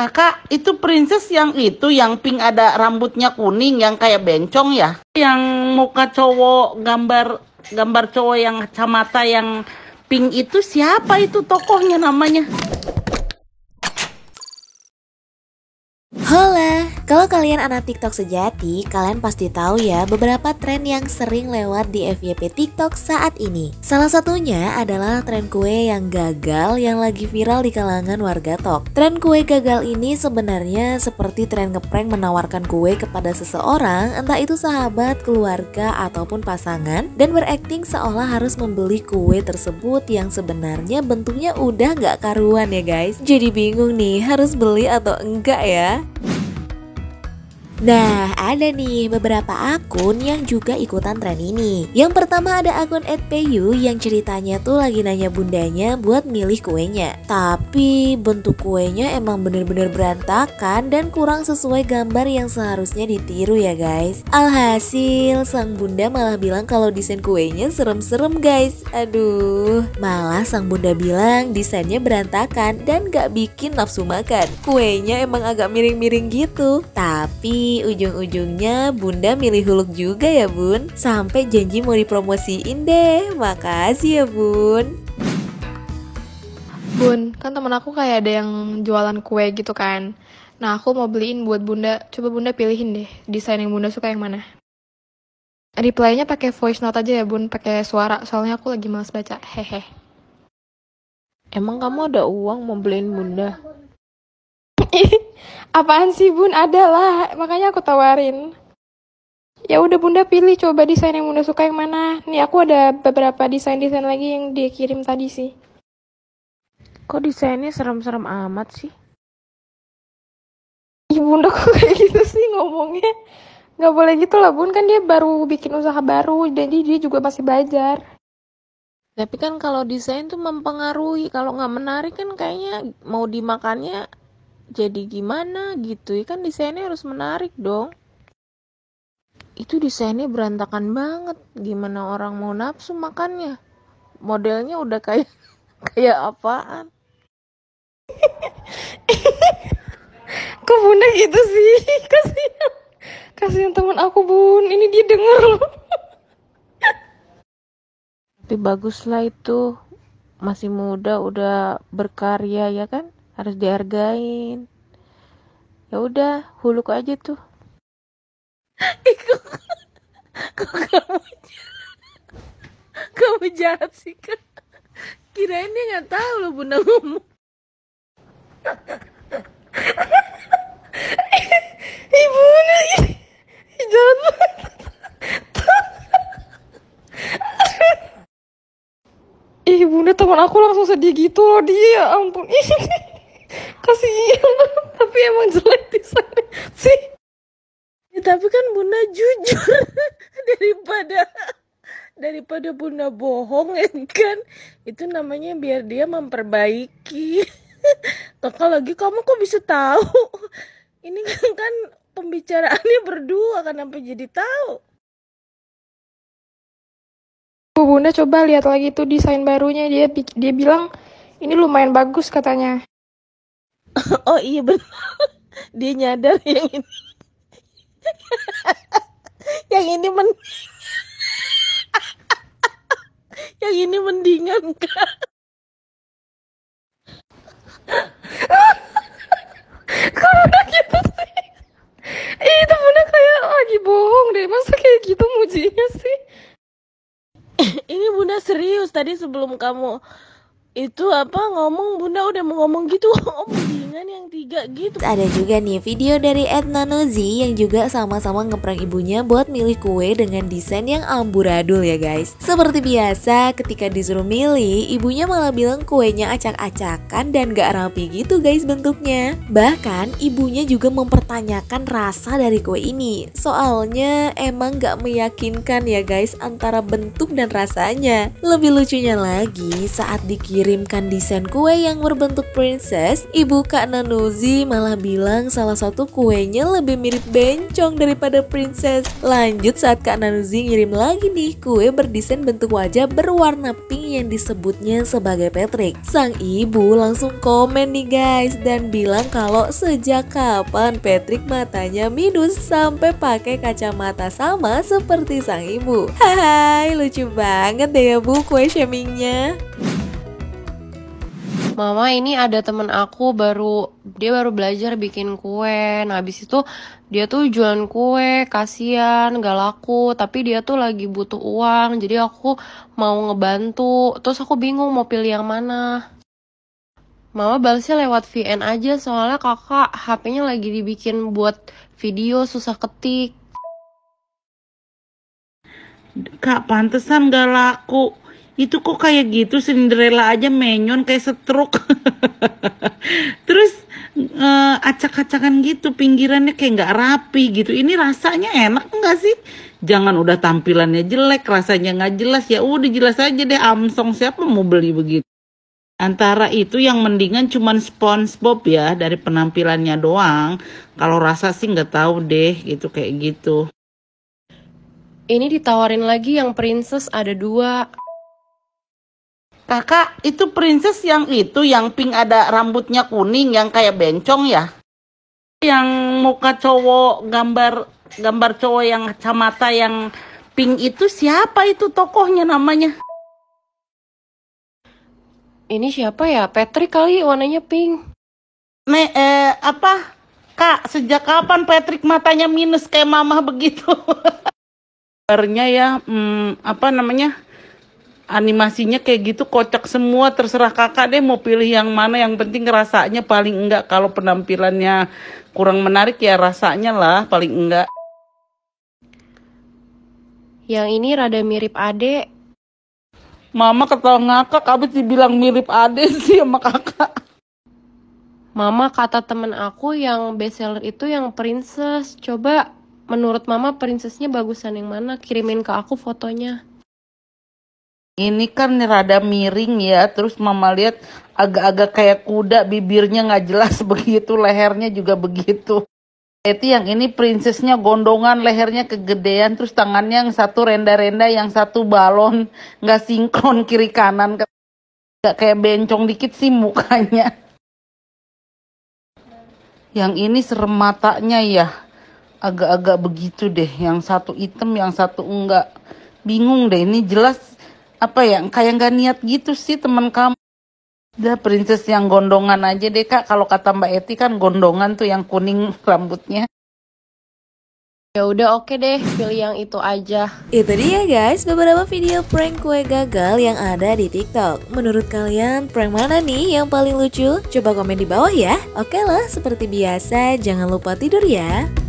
Kakak, itu princess yang itu yang pink ada rambutnya kuning yang kayak bencong ya? Yang muka cowok gambar gambar cowok yang kacamata yang pink itu siapa itu tokohnya namanya? Kalau kalian anak TikTok sejati, kalian pasti tahu ya beberapa tren yang sering lewat di FYP TikTok saat ini. Salah satunya adalah tren kue yang gagal yang lagi viral di kalangan warga Tok. Tren kue gagal ini sebenarnya seperti tren ngeprank menawarkan kue kepada seseorang, entah itu sahabat, keluarga, ataupun pasangan, dan berakting seolah harus membeli kue tersebut yang sebenarnya bentuknya udah nggak karuan ya guys. Jadi bingung nih harus beli atau enggak ya? Nah, ada nih beberapa akun yang juga ikutan tren ini. Yang pertama ada akun @payu yang ceritanya tuh lagi nanya bundanya buat milih kuenya. Tapi bentuk kuenya emang bener-bener berantakan dan kurang sesuai gambar yang seharusnya ditiru ya guys. Alhasil, sang bunda malah bilang kalau desain kuenya serem-serem guys. Aduh, malah sang bunda bilang desainnya berantakan dan gak bikin nafsu makan. Kuenya emang agak miring-miring gitu. Tapi Ujung-ujungnya bunda milih huluk juga ya bun Sampai janji mau dipromosiin deh Makasih ya bun Bun, kan temen aku kayak ada yang jualan kue gitu kan Nah aku mau beliin buat bunda Coba bunda pilihin deh Desain yang bunda suka yang mana Reply-nya pakai voice note aja ya bun, pakai suara, soalnya aku lagi males baca, hehe. Emang kamu ada uang mau beliin bunda? apaan sih bun ada lah makanya aku tawarin ya udah bunda pilih coba desain yang bunda suka yang mana nih aku ada beberapa desain desain lagi yang dia kirim tadi sih kok desainnya serem-serem amat sih Ibu bunda kok kayak gitu sih ngomongnya Gak boleh gitu lah bun kan dia baru bikin usaha baru jadi dia juga masih belajar tapi kan kalau desain tuh mempengaruhi kalau nggak menarik kan kayaknya mau dimakannya jadi gimana gitu ya kan desainnya harus menarik dong itu desainnya berantakan banget gimana orang mau nafsu makannya modelnya udah kayak kayak apaan kok bunda gitu sih kasihan kasihan teman aku bun ini dia denger loh tapi bagus lah itu masih muda udah berkarya ya kan harus dihargain ya udah huluk aja tuh kok, kamu kamu jahat sih kan kirain dia nggak tahu lo bunda ngomong ibu jahat Ibu, ih bunda teman aku langsung sedih gitu loh dia ya ampun kasihan tapi emang jelek di sana sih ya, tapi kan bunda jujur daripada daripada bunda bohong ya kan itu namanya biar dia memperbaiki kakak lagi kamu kok bisa tahu ini kan, kan, pembicaraannya berdua kan sampai jadi tahu Bunda coba lihat lagi tuh desain barunya dia dia bilang ini lumayan bagus katanya. oh iya benar dia nyadar yang ini yang ini men yang ini mendingan kan kalau gitu sih itu temennya kayak lagi bohong deh. Masa kayak gitu mujinya sih? Ini bunda serius. Tadi sebelum kamu itu apa ngomong bunda udah mau ngomong gitu om dengan yang tiga gitu ada juga nih video dari Edna Nozi yang juga sama-sama ngeprank ibunya buat milih kue dengan desain yang amburadul ya guys seperti biasa ketika disuruh milih ibunya malah bilang kuenya acak-acakan dan gak rapi gitu guys bentuknya bahkan ibunya juga mempertanyakan rasa dari kue ini soalnya emang gak meyakinkan ya guys antara bentuk dan rasanya lebih lucunya lagi saat dikira mengirimkan desain kue yang berbentuk princess, ibu Kak Nanuzi malah bilang salah satu kuenya lebih mirip bencong daripada princess. Lanjut saat Kak Nanuzi ngirim lagi nih kue berdesain bentuk wajah berwarna pink yang disebutnya sebagai Patrick. Sang ibu langsung komen nih guys dan bilang kalau sejak kapan Patrick matanya minus sampai pakai kacamata sama seperti sang ibu. Hai, lucu banget deh ya bu kue shamingnya mama ini ada temen aku baru dia baru belajar bikin kue nah habis itu dia tuh jualan kue kasihan gak laku tapi dia tuh lagi butuh uang jadi aku mau ngebantu terus aku bingung mau pilih yang mana Mama balasnya lewat VN aja soalnya kakak HP-nya lagi dibikin buat video susah ketik. Kak, pantesan gak laku itu kok kayak gitu Cinderella aja menyon kayak setruk terus uh, acak-acakan gitu pinggirannya kayak nggak rapi gitu ini rasanya enak nggak sih jangan udah tampilannya jelek rasanya nggak jelas ya udah jelas aja deh Amsong siapa mau beli begitu Antara itu yang mendingan cuman SpongeBob ya dari penampilannya doang. Kalau rasa sih nggak tahu deh gitu kayak gitu. Ini ditawarin lagi yang princess ada dua. Kakak, itu princess yang itu yang pink ada rambutnya kuning yang kayak bencong ya? Yang muka cowok gambar gambar cowok yang kacamata yang pink itu siapa itu tokohnya namanya? Ini siapa ya? Patrick kali warnanya pink. Ne, eh, apa? Kak, sejak kapan Patrick matanya minus kayak mamah begitu? Barnya ya, hmm, apa namanya? animasinya kayak gitu kocak semua terserah kakak deh mau pilih yang mana yang penting rasanya paling enggak kalau penampilannya kurang menarik ya rasanya lah paling enggak yang ini rada mirip adek. Mama ketawa ngakak abis dibilang mirip adek sih sama kakak Mama kata temen aku yang bestseller itu yang princess coba menurut mama princessnya bagusan yang mana kirimin ke aku fotonya ini kan rada miring ya terus mama lihat agak-agak kayak kuda bibirnya nggak jelas begitu lehernya juga begitu itu yang ini princessnya gondongan lehernya kegedean terus tangannya yang satu renda-renda yang satu balon nggak sinkron kiri kanan nggak kayak bencong dikit sih mukanya yang ini serem matanya ya agak-agak begitu deh yang satu item yang satu enggak bingung deh ini jelas apa ya kayak nggak niat gitu sih teman kamu udah princess yang gondongan aja deh kak kalau kata mbak Eti kan gondongan tuh yang kuning rambutnya Ya udah oke okay deh, pilih yang itu aja. Itu dia guys, beberapa video prank kue gagal yang ada di TikTok. Menurut kalian prank mana nih yang paling lucu? Coba komen di bawah ya. Oke okay lah, seperti biasa jangan lupa tidur ya.